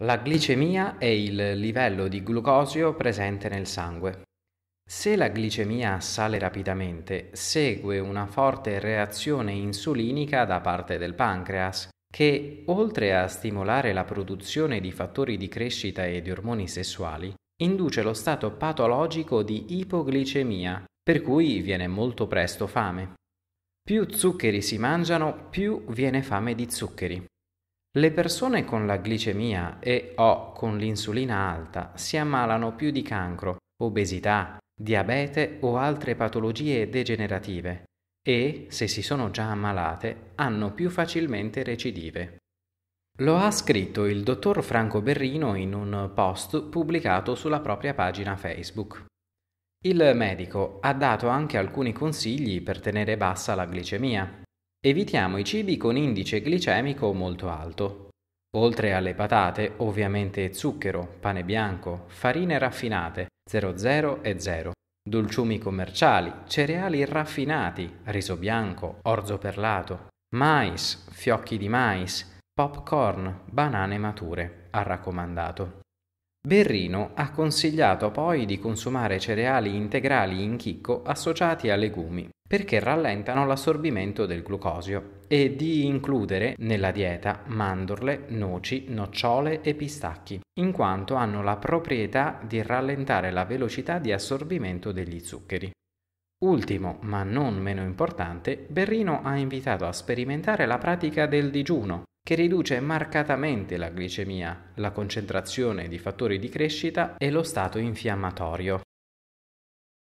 La glicemia è il livello di glucosio presente nel sangue. Se la glicemia sale rapidamente, segue una forte reazione insulinica da parte del pancreas, che, oltre a stimolare la produzione di fattori di crescita e di ormoni sessuali, induce lo stato patologico di ipoglicemia, per cui viene molto presto fame. Più zuccheri si mangiano, più viene fame di zuccheri. Le persone con la glicemia e o con l'insulina alta si ammalano più di cancro, obesità, diabete o altre patologie degenerative e, se si sono già ammalate, hanno più facilmente recidive. Lo ha scritto il dottor Franco Berrino in un post pubblicato sulla propria pagina Facebook. Il medico ha dato anche alcuni consigli per tenere bassa la glicemia. Evitiamo i cibi con indice glicemico molto alto. Oltre alle patate, ovviamente zucchero, pane bianco, farine raffinate, 00 e 0, dolciumi commerciali, cereali raffinati, riso bianco, orzo perlato, mais, fiocchi di mais, popcorn, banane mature, ha raccomandato. Berrino ha consigliato poi di consumare cereali integrali in chicco associati a legumi perché rallentano l'assorbimento del glucosio e di includere nella dieta mandorle, noci, nocciole e pistacchi, in quanto hanno la proprietà di rallentare la velocità di assorbimento degli zuccheri. Ultimo, ma non meno importante, Berrino ha invitato a sperimentare la pratica del digiuno, che riduce marcatamente la glicemia, la concentrazione di fattori di crescita e lo stato infiammatorio.